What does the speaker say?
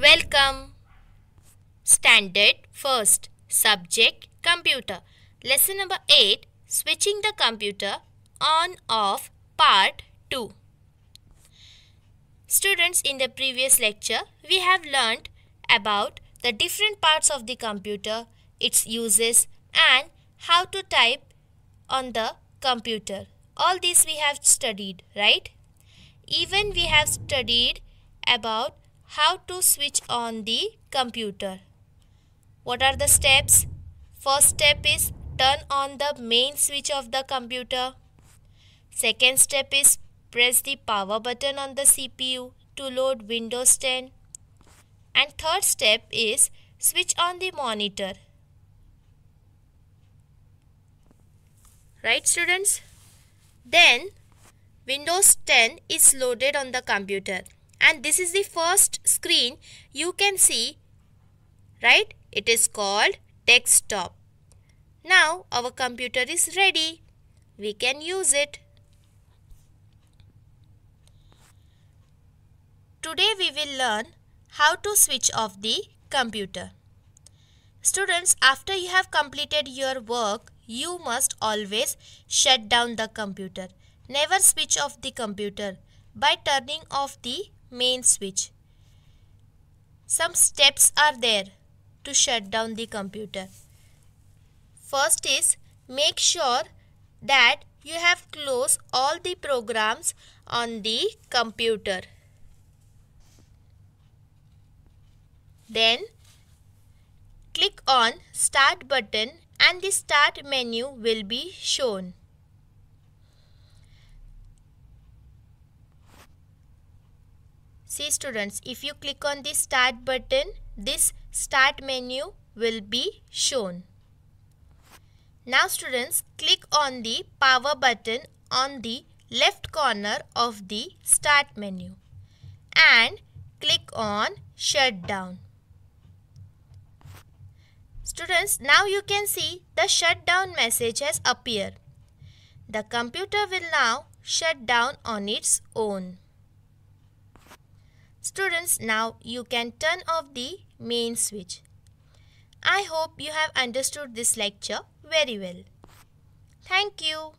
Welcome. Standard first subject computer. Lesson number 8 switching the computer on off part 2. Students in the previous lecture we have learned about the different parts of the computer, its uses and how to type on the computer. All this we have studied, right? Even we have studied about how to switch on the computer. What are the steps? First step is turn on the main switch of the computer. Second step is press the power button on the CPU to load Windows 10. And third step is switch on the monitor. Right students? Then Windows 10 is loaded on the computer and this is the first screen you can see right it is called desktop now our computer is ready we can use it today we will learn how to switch off the computer students after you have completed your work you must always shut down the computer never switch off the computer by turning off the main switch. Some steps are there to shut down the computer. First is make sure that you have closed all the programs on the computer. Then click on start button and the start menu will be shown. See students, if you click on the start button, this start menu will be shown. Now students, click on the power button on the left corner of the start menu and click on shutdown. Students, now you can see the shutdown message has appeared. The computer will now shut down on its own. Students, now you can turn off the main switch. I hope you have understood this lecture very well. Thank you.